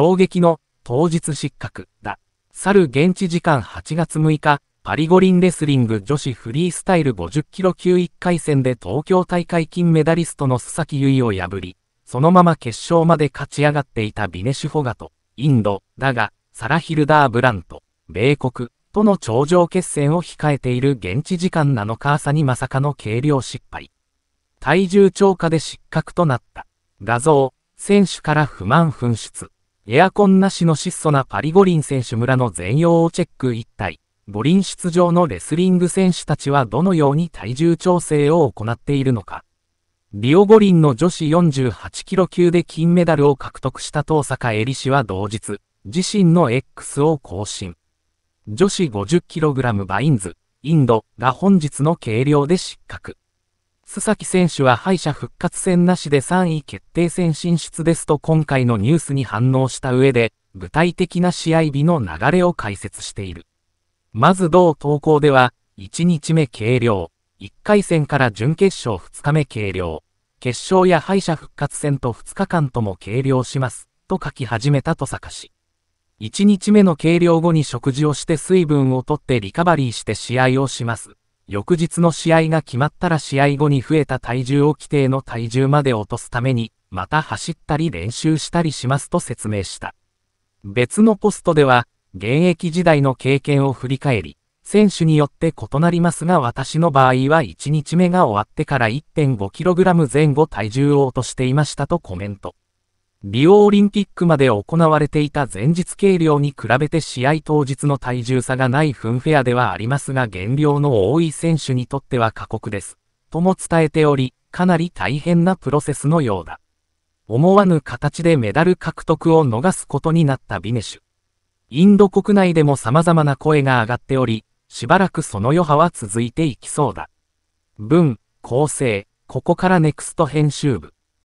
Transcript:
衝撃の当日失格だ。去る現地時間8月6日、パリ五輪レスリング女子フリースタイル50キロ級1回戦で東京大会金メダリストの須崎優衣を破り、そのまま決勝まで勝ち上がっていたビネシュフォガと、インド、だが、サラヒルダー・ブラント、米国、との頂上決戦を控えている現地時間7日朝にまさかの軽量失敗。体重超過で失格となった。画像、選手から不満噴出。エアコンなしの質素なパリ五輪選手村の全容をチェック一体。五輪出場のレスリング選手たちはどのように体重調整を行っているのか。リオ五輪の女子48キロ級で金メダルを獲得した東坂恵里氏は同日、自身の X を更新。女子50キログラムバインズ、インドが本日の計量で失格。須崎選手は敗者復活戦なしで3位決定戦進出ですと今回のニュースに反応した上で、具体的な試合日の流れを解説している。まず同投稿では、1日目軽量、1回戦から準決勝2日目軽量、決勝や敗者復活戦と2日間とも計量します、と書き始めたと坂氏。1日目の計量後に食事をして水分をとってリカバリーして試合をします。翌日の試合が決まったら試合後に増えた体重を規定の体重まで落とすために、また走ったり練習したりしますと説明した。別のポストでは、現役時代の経験を振り返り、選手によって異なりますが私の場合は1日目が終わってから 1.5kg 前後体重を落としていましたとコメント。リオオリンピックまで行われていた前日計量に比べて試合当日の体重差がないフンフェアではありますが減量の多い選手にとっては過酷です。とも伝えており、かなり大変なプロセスのようだ。思わぬ形でメダル獲得を逃すことになったビネシュ。インド国内でも様々な声が上がっており、しばらくその余波は続いていきそうだ。文、構成、ここからネクスト編集部。